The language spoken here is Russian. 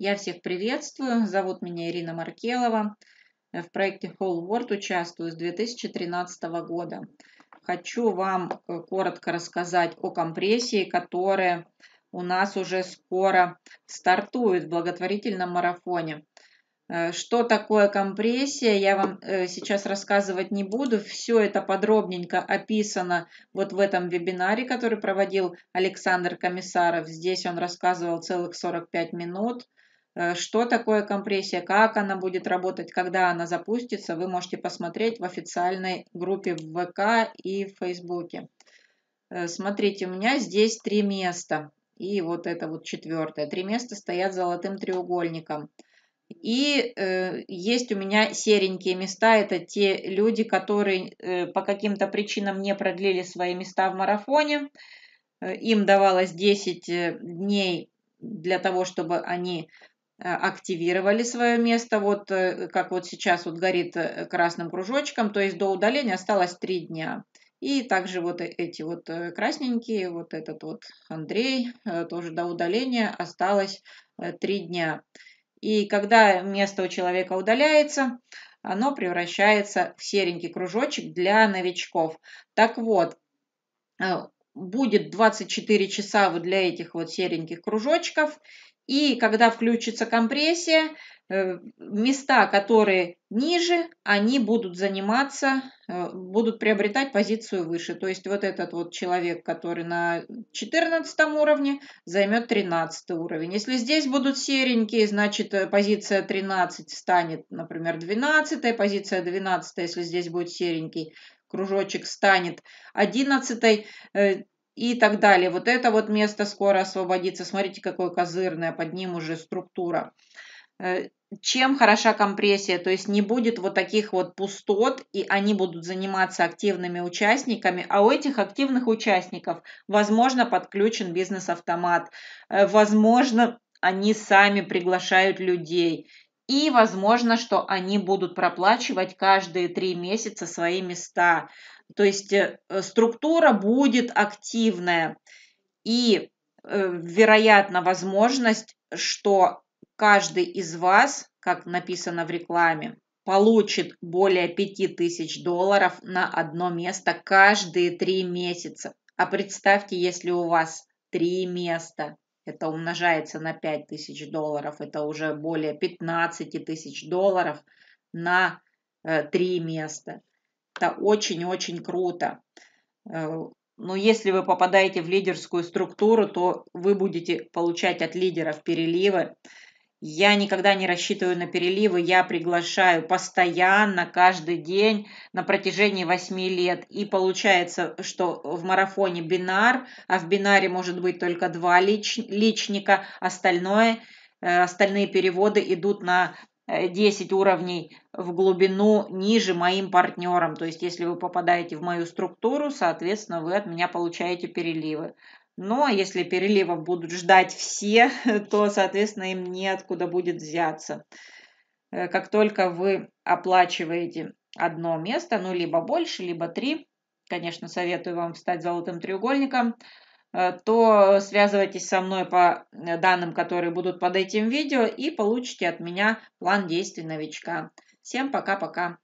Я всех приветствую. Зовут меня Ирина Маркелова. Э, в проекте Whole World участвую с 2013 года. Хочу вам э, коротко рассказать о компрессии, которая у нас уже скоро стартует в благотворительном марафоне. Э, что такое компрессия, я вам сейчас рассказывать не буду. Все это подробненько описано вот в этом вебинаре, который проводил Александр Комиссаров. Здесь он рассказывал целых 45 минут. Э, что такое компрессия, как она будет работать, когда она запустится, вы можете посмотреть в официальной группе в ВК и в Фейсбуке. Э, смотрите, у меня здесь три места. И вот это вот четвертое. Три места стоят золотым треугольником. И э, есть у меня серенькие места. Это те люди, которые э, по каким-то причинам не продлили свои места в марафоне. Э, им давалось 10 дней для того, чтобы они Э, активировали свое место, вот э, как вот сейчас вот горит э, красным кружочком, то есть до удаления осталось три дня. И также вот эти вот красненькие, вот этот вот Андрей, тоже до удаления осталось три дня. И когда место у человека удаляется, оно превращается в серенький кружочек для новичков. Так вот, будет 24 часа вот для этих вот сереньких кружочков, и когда включится компрессия, э, места, которые ниже, они будут заниматься, э, будут приобретать позицию выше. То есть вот этот вот человек, который на 14 уровне, займет 13 уровень. Если здесь будут серенькие, значит э, позиция 13 станет, например, 12, позиция 12, если здесь будет серенький кружочек станет 11, и так далее. Вот это вот место скоро освободится. Смотрите, какое козырное, под ним уже структура. Э, чем хороша компрессия? То есть не будет вот таких вот пустот, и они будут заниматься активными участниками, а у этих активных участников, возможно, подключен бизнес-автомат, э, возможно, они сами приглашают людей. И возможно, что они будут проплачивать каждые три месяца свои места. То есть э, э, структура будет активная и, э, вероятно, возможность, что каждый из вас, как написано в рекламе, получит более 5000 долларов на одно место каждые три месяца. А представьте, если у вас три места, это умножается на 5000 долларов, это уже более 15 тысяч долларов на три места – это очень-очень круто. Э, но если вы попадаете в лидерскую структуру, то вы будете получать от лидеров переливы. Я никогда не рассчитываю на переливы, я приглашаю постоянно, каждый день на протяжении 8 лет. И получается, что в марафоне бинар, а в бинаре может быть только два лич, личника, остальное, э, остальные переводы идут на 10 э, уровней в глубину ниже моим партнерам. То есть, если вы попадаете в мою структуру, соответственно, вы от меня получаете переливы. Но ну, а если переливов будут ждать все, то, соответственно, им неоткуда будет взяться. Э, как только вы оплачиваете одно место, ну, либо больше, либо три, конечно, советую вам стать золотым треугольником – Э, то связывайтесь со мной по э, данным, которые будут под этим видео, и получите от меня план действий новичка. Всем пока-пока!